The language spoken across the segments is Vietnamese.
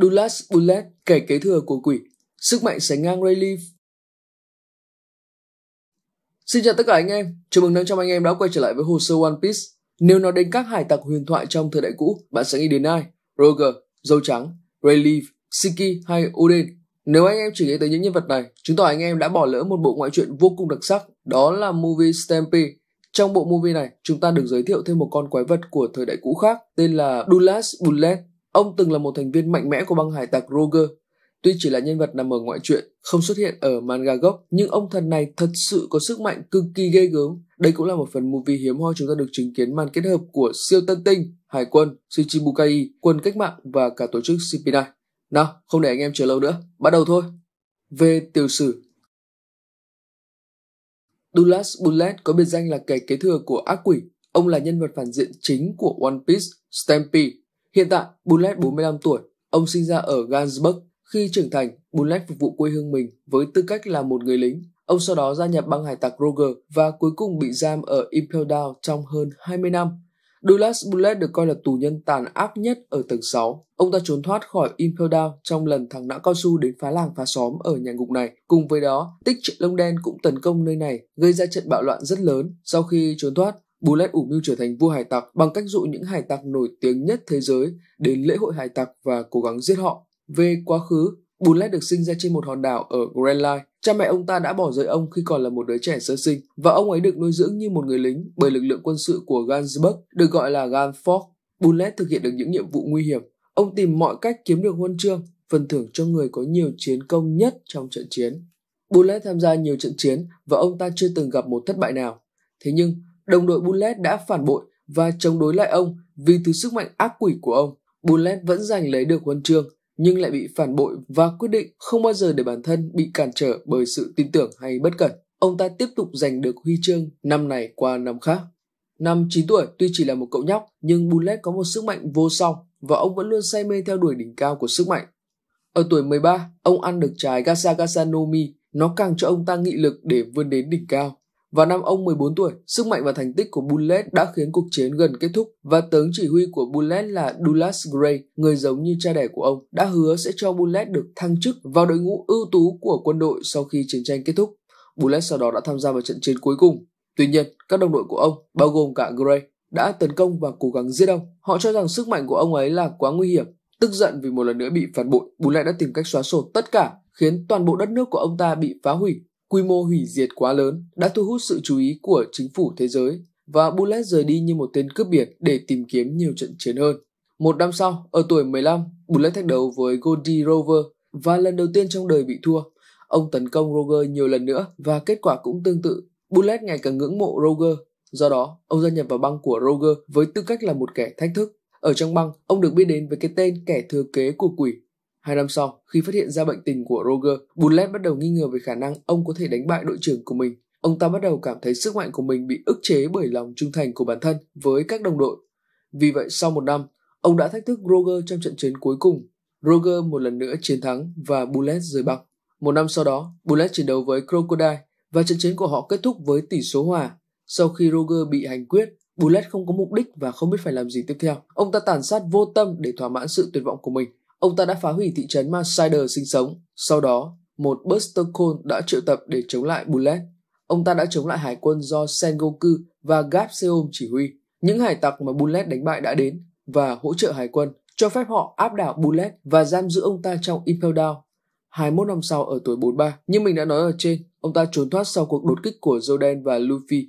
Dulas Bullet, kẻ kế thừa của quỷ, sức mạnh sánh ngang Rayleigh. Xin chào tất cả anh em, chào mừng năm trăm anh em đã quay trở lại với hồ sơ One Piece. Nếu nói đến các hải tặc huyền thoại trong thời đại cũ, bạn sẽ nghĩ đến ai? Roger, Dâu Trắng, Rayleigh, Siki hay Odin. Nếu anh em chỉ nghĩ tới những nhân vật này, chứng tỏ anh em đã bỏ lỡ một bộ ngoại truyện vô cùng đặc sắc, đó là movie Stampy. Trong bộ movie này, chúng ta được giới thiệu thêm một con quái vật của thời đại cũ khác tên là Dulas Bullet Ông từng là một thành viên mạnh mẽ của băng hải tặc Roger. Tuy chỉ là nhân vật nằm ở ngoại truyện, không xuất hiện ở manga gốc, nhưng ông thần này thật sự có sức mạnh cực kỳ ghê gớm. Đây cũng là một phần movie hiếm hoi chúng ta được chứng kiến màn kết hợp của siêu tân tinh, hải quân, Shichibukai, quân cách mạng và cả tổ chức CP9. Nào, không để anh em chờ lâu nữa, bắt đầu thôi. Về tiểu sử Douglas Bullet có biệt danh là kẻ kế thừa của ác quỷ. Ông là nhân vật phản diện chính của One Piece, Stampy, Hiện tại, Bullet 45 tuổi, ông sinh ra ở Gansburg. Khi trưởng thành, Bullet phục vụ quê hương mình với tư cách là một người lính. Ông sau đó gia nhập băng hải tặc Roger và cuối cùng bị giam ở Impel Down trong hơn 20 năm. Douglas Bullet được coi là tù nhân tàn ác nhất ở tầng 6. Ông ta trốn thoát khỏi Impel Down trong lần thằng nã cao su đến phá làng phá xóm ở nhà ngục này. Cùng với đó, Tích lông đen cũng tấn công nơi này, gây ra trận bạo loạn rất lớn. Sau khi trốn thoát, Bullet ủ mưu trở thành vua hải tặc bằng cách dụ những hải tặc nổi tiếng nhất thế giới đến lễ hội hải tặc và cố gắng giết họ. Về quá khứ, Bullet được sinh ra trên một hòn đảo ở Greenland. Cha mẹ ông ta đã bỏ rơi ông khi còn là một đứa trẻ sơ sinh và ông ấy được nuôi dưỡng như một người lính bởi lực lượng quân sự của Gansburg được gọi là Ganford. Bullet thực hiện được những nhiệm vụ nguy hiểm. Ông tìm mọi cách kiếm được huân chương, phần thưởng cho người có nhiều chiến công nhất trong trận chiến. Bullet tham gia nhiều trận chiến và ông ta chưa từng gặp một thất bại nào. Thế nhưng, đồng đội Bullet đã phản bội và chống đối lại ông vì thứ sức mạnh ác quỷ của ông, Bullet vẫn giành lấy được huân chương nhưng lại bị phản bội và quyết định không bao giờ để bản thân bị cản trở bởi sự tin tưởng hay bất cẩn. Ông ta tiếp tục giành được huy chương năm này qua năm khác. Năm 9 tuổi, tuy chỉ là một cậu nhóc, nhưng Bullet có một sức mạnh vô song và ông vẫn luôn say mê theo đuổi đỉnh cao của sức mạnh. Ở tuổi 13, ông ăn được trái gasa gasanomi, nó càng cho ông ta nghị lực để vươn đến đỉnh cao. Vào năm ông 14 tuổi, sức mạnh và thành tích của Bullet đã khiến cuộc chiến gần kết thúc và tướng chỉ huy của Bullet là Douglas Gray, người giống như cha đẻ của ông, đã hứa sẽ cho Bullet được thăng chức vào đội ngũ ưu tú của quân đội sau khi chiến tranh kết thúc. Bullet sau đó đã tham gia vào trận chiến cuối cùng. Tuy nhiên, các đồng đội của ông, bao gồm cả Gray, đã tấn công và cố gắng giết ông. Họ cho rằng sức mạnh của ông ấy là quá nguy hiểm. Tức giận vì một lần nữa bị phản bội, Bullet đã tìm cách xóa sổ tất cả khiến toàn bộ đất nước của ông ta bị phá hủy quy mô hủy diệt quá lớn đã thu hút sự chú ý của chính phủ thế giới và Bullet rời đi như một tên cướp biển để tìm kiếm nhiều trận chiến hơn. Một năm sau, ở tuổi 15, Bullet thách đấu với Goldie Rover và lần đầu tiên trong đời bị thua. Ông tấn công Roger nhiều lần nữa và kết quả cũng tương tự. Bullet ngày càng ngưỡng mộ Roger, do đó ông gia nhập vào băng của Roger với tư cách là một kẻ thách thức. Ở trong băng, ông được biết đến với cái tên kẻ thừa kế của quỷ Hai năm sau, khi phát hiện ra bệnh tình của Roger, Bullet bắt đầu nghi ngờ về khả năng ông có thể đánh bại đội trưởng của mình. Ông ta bắt đầu cảm thấy sức mạnh của mình bị ức chế bởi lòng trung thành của bản thân với các đồng đội. Vì vậy, sau một năm, ông đã thách thức Roger trong trận chiến cuối cùng. Roger một lần nữa chiến thắng và Bullet rời băng. Một năm sau đó, Bullet chiến đấu với Crocodile và trận chiến của họ kết thúc với tỷ số hòa. Sau khi Roger bị hành quyết, Bullet không có mục đích và không biết phải làm gì tiếp theo. Ông ta tàn sát vô tâm để thỏa mãn sự tuyệt vọng của mình. Ông ta đã phá hủy thị trấn mà sinh sống. Sau đó, một Buster Cole đã triệu tập để chống lại Bullet. Ông ta đã chống lại hải quân do Sengoku và Gap Seom chỉ huy. Những hải tặc mà Bullet đánh bại đã đến và hỗ trợ hải quân, cho phép họ áp đảo Bullet và giam giữ ông ta trong Impel Down. 21 năm sau ở tuổi 43, như mình đã nói ở trên, ông ta trốn thoát sau cuộc đột kích của Jordan và Luffy.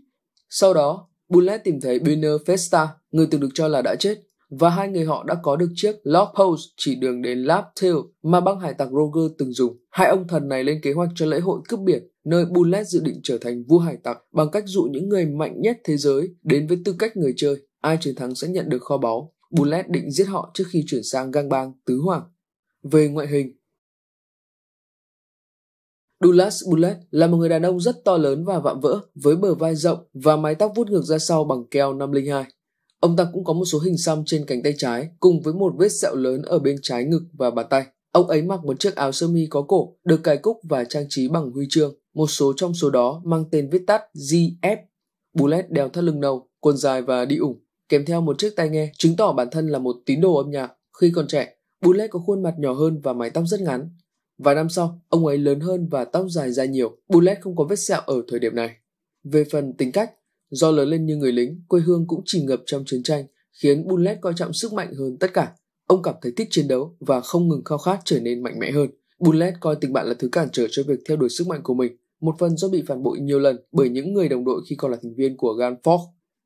Sau đó, Bullet tìm thấy Banner Festa, người từng được cho là đã chết, và hai người họ đã có được chiếc log Logpost chỉ đường đến Lap Tail mà băng hải tặc Roger từng dùng. Hai ông thần này lên kế hoạch cho lễ hội cướp biển, nơi Bullet dự định trở thành vua hải tặc bằng cách dụ những người mạnh nhất thế giới đến với tư cách người chơi. Ai chiến thắng sẽ nhận được kho báu. Bullet định giết họ trước khi chuyển sang gang bang tứ hoàng. Về ngoại hình, Douglas Bullet là một người đàn ông rất to lớn và vạm vỡ, với bờ vai rộng và mái tóc vuốt ngược ra sau bằng keo 502. Ông ta cũng có một số hình xăm trên cánh tay trái, cùng với một vết sẹo lớn ở bên trái ngực và bàn tay. Ông ấy mặc một chiếc áo sơ mi có cổ, được cài cúc và trang trí bằng huy chương. Một số trong số đó mang tên viết tắt ZF. Bullet đeo thắt lưng nâu, quần dài và đi ủng, kèm theo một chiếc tai nghe chứng tỏ bản thân là một tín đồ âm nhạc. Khi còn trẻ, Bullet có khuôn mặt nhỏ hơn và mái tóc rất ngắn. Vài năm sau, ông ấy lớn hơn và tóc dài ra nhiều. Bullet không có vết sẹo ở thời điểm này. Về phần tính cách, Do lớn lên như người lính, quê hương cũng chìm ngập trong chiến tranh, khiến Bullet coi trọng sức mạnh hơn tất cả. Ông cảm thấy thích chiến đấu và không ngừng khao khát trở nên mạnh mẽ hơn. Bullet coi tình bạn là thứ cản trở cho việc theo đuổi sức mạnh của mình, một phần do bị phản bội nhiều lần bởi những người đồng đội khi còn là thành viên của Ganford.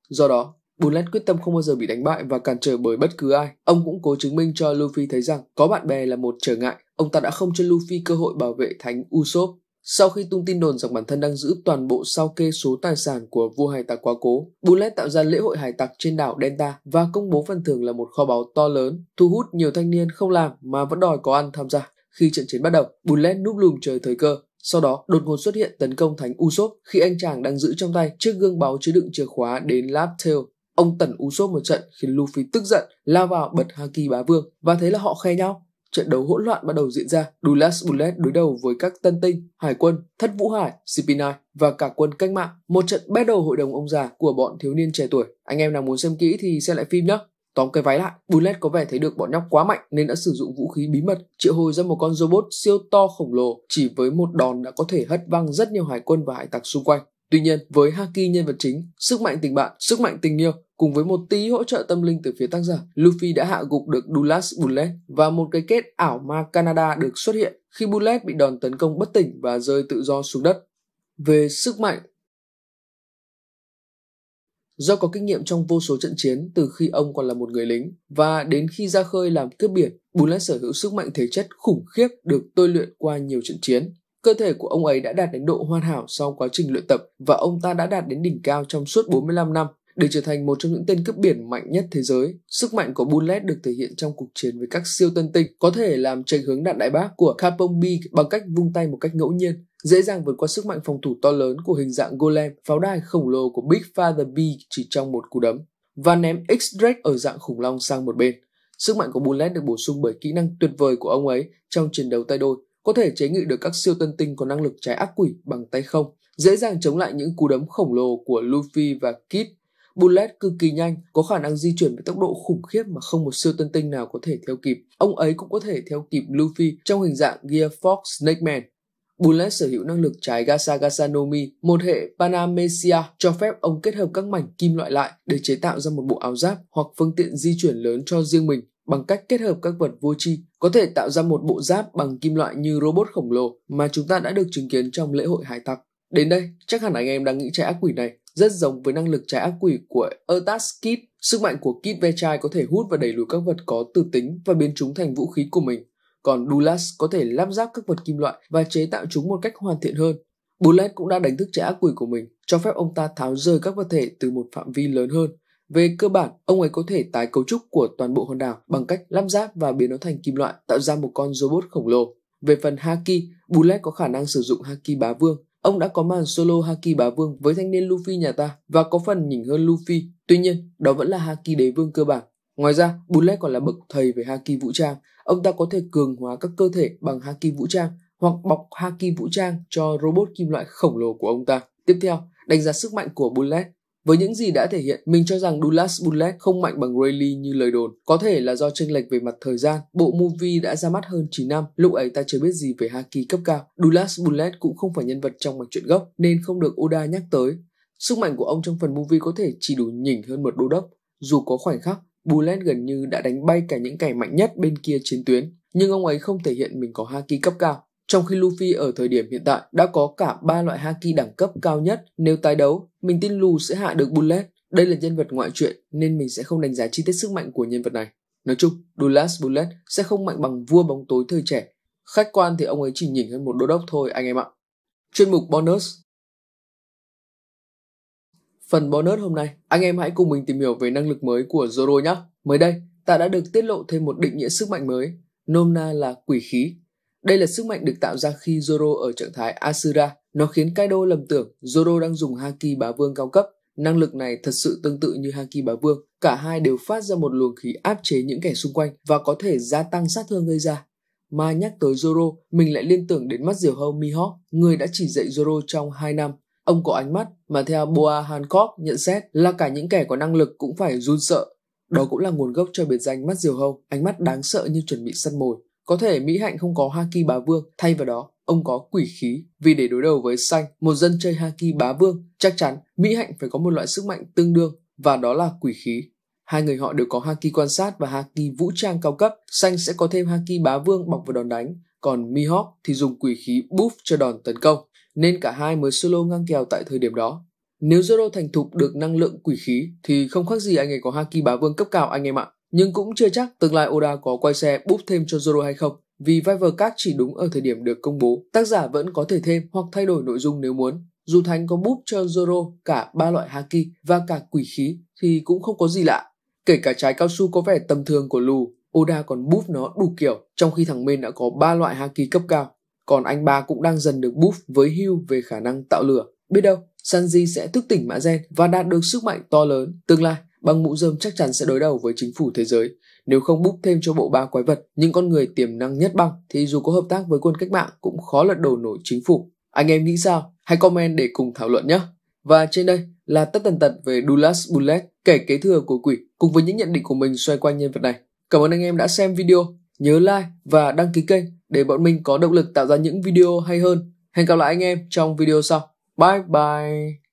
Do đó, Bullet quyết tâm không bao giờ bị đánh bại và cản trở bởi bất cứ ai. Ông cũng cố chứng minh cho Luffy thấy rằng có bạn bè là một trở ngại. Ông ta đã không cho Luffy cơ hội bảo vệ Thánh Usopp. Sau khi tung tin đồn rằng bản thân đang giữ toàn bộ sao kê số tài sản của vua hải tặc quá cố, Bullet tạo ra lễ hội hải tặc trên đảo Delta và công bố phần thưởng là một kho báu to lớn, thu hút nhiều thanh niên không làm mà vẫn đòi có ăn tham gia. Khi trận chiến bắt đầu, Bullet núp lùm chờ thời cơ, sau đó đột ngột xuất hiện tấn công thánh Usopp khi anh chàng đang giữ trong tay chiếc gương báu chứa đựng chìa khóa đến Lab Tail. Ông tẩn Usopp một trận khiến Luffy tức giận, lao vào bật Haki bá vương và thấy là họ khe nhau. Trận đấu hỗn loạn bắt đầu diễn ra. Dulas Bullet đối đầu với các tân tinh, hải quân, thất vũ hải, CP9 và cả quân cách mạng. Một trận battle hội đồng ông già của bọn thiếu niên trẻ tuổi. Anh em nào muốn xem kỹ thì xem lại phim nhé. Tóm cái váy lại, Bullet có vẻ thấy được bọn nhóc quá mạnh nên đã sử dụng vũ khí bí mật, triệu hồi ra một con robot siêu to khổng lồ, chỉ với một đòn đã có thể hất văng rất nhiều hải quân và hải tặc xung quanh. Tuy nhiên, với Haki nhân vật chính, sức mạnh tình bạn, sức mạnh tình yêu Cùng với một tí hỗ trợ tâm linh từ phía tác giả, Luffy đã hạ gục được Dulas Bullet và một cái kết ảo ma Canada được xuất hiện khi Bullet bị đòn tấn công bất tỉnh và rơi tự do xuống đất. Về sức mạnh, Do có kinh nghiệm trong vô số trận chiến từ khi ông còn là một người lính và đến khi ra khơi làm cướp biển, Bullet sở hữu sức mạnh thể chất khủng khiếp được tôi luyện qua nhiều trận chiến. Cơ thể của ông ấy đã đạt đến độ hoàn hảo sau quá trình luyện tập và ông ta đã đạt đến đỉnh cao trong suốt 45 năm để trở thành một trong những tên cướp biển mạnh nhất thế giới, sức mạnh của Bullet được thể hiện trong cuộc chiến với các siêu tân tinh, có thể làm chệch hướng đạn đại bác của Kapombi bằng cách vung tay một cách ngẫu nhiên, dễ dàng vượt qua sức mạnh phòng thủ to lớn của hình dạng golem, pháo đài khổng lồ của Big Father B chỉ trong một cú đấm và ném X-Drake ở dạng khủng long sang một bên. Sức mạnh của Bullet được bổ sung bởi kỹ năng tuyệt vời của ông ấy trong chiến đấu tay đôi, có thể chế ngự được các siêu tân tinh có năng lực trái ác quỷ bằng tay không, dễ dàng chống lại những cú đấm khổng lồ của Luffy và Kid Bullet cực kỳ nhanh, có khả năng di chuyển với tốc độ khủng khiếp mà không một siêu tân tinh nào có thể theo kịp. Ông ấy cũng có thể theo kịp Luffy trong hình dạng Gear Fox Snake Man. Bullet sở hữu năng lực trái Gasa Gasanomi, một hệ Panamesia cho phép ông kết hợp các mảnh kim loại lại để chế tạo ra một bộ áo giáp hoặc phương tiện di chuyển lớn cho riêng mình bằng cách kết hợp các vật vô tri có thể tạo ra một bộ giáp bằng kim loại như robot khổng lồ mà chúng ta đã được chứng kiến trong lễ hội hải tặc. Đến đây, chắc hẳn anh em đang nghĩ trái ác quỷ này rất giống với năng lực trái ác quỷ của Ertas Kid. Sức mạnh của Kid ve chai có thể hút và đẩy lùi các vật có từ tính và biến chúng thành vũ khí của mình. Còn Dulas có thể lắp ráp các vật kim loại và chế tạo chúng một cách hoàn thiện hơn. Bullet cũng đã đánh thức trái ác quỷ của mình, cho phép ông ta tháo rời các vật thể từ một phạm vi lớn hơn. Về cơ bản, ông ấy có thể tái cấu trúc của toàn bộ hòn đảo bằng cách lắp ráp và biến nó thành kim loại, tạo ra một con robot khổng lồ. Về phần Haki, Bullet có khả năng sử dụng Haki bá vương, Ông đã có màn solo Haki bá vương với thanh niên Luffy nhà ta và có phần nhỉnh hơn Luffy. Tuy nhiên, đó vẫn là Haki đế vương cơ bản. Ngoài ra, Bullet còn là bậc thầy về Haki vũ trang. Ông ta có thể cường hóa các cơ thể bằng Haki vũ trang hoặc bọc Haki vũ trang cho robot kim loại khổng lồ của ông ta. Tiếp theo, đánh giá sức mạnh của Bullet với những gì đã thể hiện, mình cho rằng Douglas Bullock không mạnh bằng Rayleigh như lời đồn. Có thể là do chênh lệch về mặt thời gian, bộ movie đã ra mắt hơn 9 năm, lúc ấy ta chưa biết gì về Haki cấp cao. Douglas Bullock cũng không phải nhân vật trong mạch truyện gốc nên không được Oda nhắc tới. Sức mạnh của ông trong phần movie có thể chỉ đủ nhỉnh hơn một đô đốc. Dù có khoảnh khắc, Bullet gần như đã đánh bay cả những kẻ mạnh nhất bên kia chiến tuyến, nhưng ông ấy không thể hiện mình có haki cấp cao. Trong khi Luffy ở thời điểm hiện tại đã có cả ba loại haki đẳng cấp cao nhất nếu tái đấu, mình tin Lù sẽ hạ được Bullet. Đây là nhân vật ngoại truyện nên mình sẽ không đánh giá chi tiết sức mạnh của nhân vật này. Nói chung, Douglas Bullet sẽ không mạnh bằng vua bóng tối thời trẻ. Khách quan thì ông ấy chỉ nhỉnh hơn một đô đốc thôi anh em ạ. Chuyên mục bonus Phần bonus hôm nay, anh em hãy cùng mình tìm hiểu về năng lực mới của Zoro nhé. Mới đây, ta đã được tiết lộ thêm một định nghĩa sức mạnh mới, nôm na là quỷ khí. Đây là sức mạnh được tạo ra khi Zoro ở trạng thái Asura, nó khiến Kaido lầm tưởng Zoro đang dùng Haki bá vương cao cấp. Năng lực này thật sự tương tự như Haki bá vương. Cả hai đều phát ra một luồng khí áp chế những kẻ xung quanh và có thể gia tăng sát thương gây ra. Mà nhắc tới Zoro, mình lại liên tưởng đến mắt diều hâu Mihawk, người đã chỉ dạy Zoro trong 2 năm. Ông có ánh mắt mà theo Boa Hancock nhận xét là cả những kẻ có năng lực cũng phải run sợ. Đó cũng là nguồn gốc cho biệt danh mắt diều hâu, ánh mắt đáng sợ như chuẩn bị săn mồi. Có thể Mỹ Hạnh không có Haki bá vương, thay vào đó ông có quỷ khí vì để đối đầu với xanh một dân chơi haki bá vương chắc chắn mỹ hạnh phải có một loại sức mạnh tương đương và đó là quỷ khí hai người họ đều có haki quan sát và haki vũ trang cao cấp xanh sẽ có thêm haki bá vương bọc vào đòn đánh còn mihawk thì dùng quỷ khí buff cho đòn tấn công nên cả hai mới solo ngang kèo tại thời điểm đó nếu zoro thành thục được năng lượng quỷ khí thì không khác gì anh ấy có haki bá vương cấp cao anh em ạ nhưng cũng chưa chắc tương lai Oda có quay xe búp thêm cho Zoro hay không, vì Viver Card chỉ đúng ở thời điểm được công bố, tác giả vẫn có thể thêm hoặc thay đổi nội dung nếu muốn. Dù Thánh có búp cho Zoro cả ba loại Haki và cả quỷ khí thì cũng không có gì lạ. Kể cả trái cao su có vẻ tầm thường của Lù Oda còn búp nó đủ kiểu, trong khi thằng Min đã có ba loại Haki cấp cao. Còn anh ba cũng đang dần được búp với Hugh về khả năng tạo lửa. Biết đâu, Sanji sẽ thức tỉnh mã gen và đạt được sức mạnh to lớn tương lai băng mũ rơm chắc chắn sẽ đối đầu với chính phủ thế giới. Nếu không búc thêm cho bộ ba quái vật những con người tiềm năng nhất băng thì dù có hợp tác với quân cách mạng cũng khó lật đổ nổi chính phủ. Anh em nghĩ sao? Hãy comment để cùng thảo luận nhé. Và trên đây là tất tần tật về Dulas Bullet, kẻ kế thừa của quỷ, cùng với những nhận định của mình xoay quanh nhân vật này. Cảm ơn anh em đã xem video. Nhớ like và đăng ký kênh để bọn mình có động lực tạo ra những video hay hơn. Hẹn gặp lại anh em trong video sau. Bye bye!